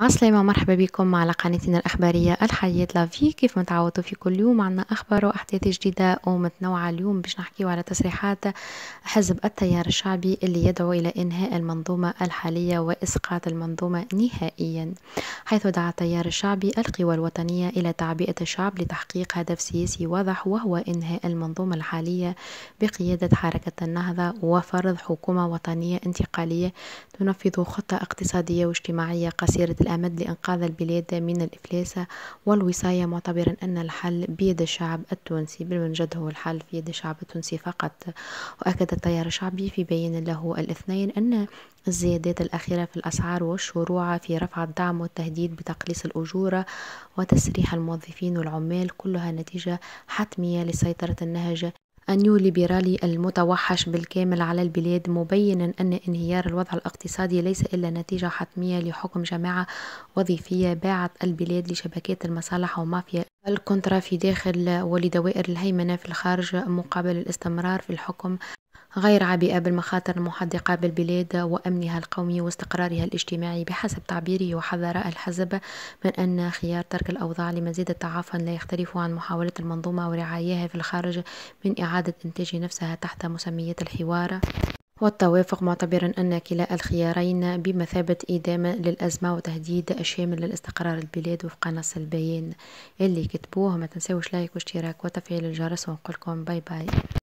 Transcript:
عسلامة مرحبا بكم على قناتنا الأخبارية الحياة لافي كيف متعودوا في كل يوم عنا أخبار وأحداث جديدة ومتنوعة اليوم باش نحكيو على تصريحات حزب التيار الشعبي اللي يدعو إلى إنهاء المنظومة الحالية وإسقاط المنظومة نهائيا حيث دعا التيار الشعبي القوى الوطنية إلى تعبئة الشعب لتحقيق هدف سياسي واضح وهو إنهاء المنظومة الحالية بقيادة حركة النهضة وفرض حكومة وطنية انتقالية تنفذ خطة اقتصادية واجتماعية قصيرة الأمد لإنقاذ البلاد من الإفلاس والوصاية معتبرا أن الحل بيد الشعب التونسي جد هو الحل في يد الشعب التونسي فقط وأكد التيار الشعبي في بيان له الاثنين أن الزيادات الأخيرة في الأسعار والشروع في رفع الدعم والتهديد بتقليص الأجور وتسريح الموظفين والعمال كلها نتيجة حتمية لسيطرة النهج النيوليبرالي المتوحش بالكامل على البلاد مبينا أن انهيار الوضع الاقتصادي ليس إلا نتيجة حتمية لحكم جماعة وظيفية باعت البلاد لشبكات المصالح ومافيا الكونترا في داخل ولدوائر الهيمنة في الخارج مقابل الاستمرار في الحكم غير عبئة بالمخاطر المحدقة بالبلاد وأمنها القومي واستقرارها الاجتماعي بحسب تعبيره وحذر الحزب من أن خيار ترك الأوضاع لمزيد تعافا لا يختلف عن محاولة المنظومة ورعاياها في الخارج من إعادة إنتاج نفسها تحت مسمية الحوار والتوافق معتبرا أن كلا الخيارين بمثابة إدامة للأزمة وتهديد الشامل للاستقرار البلاد وفق نص البيان اللي كتبوه ما تنسوش لايك واشتراك وتفعيل الجرس ونقولكم باي باي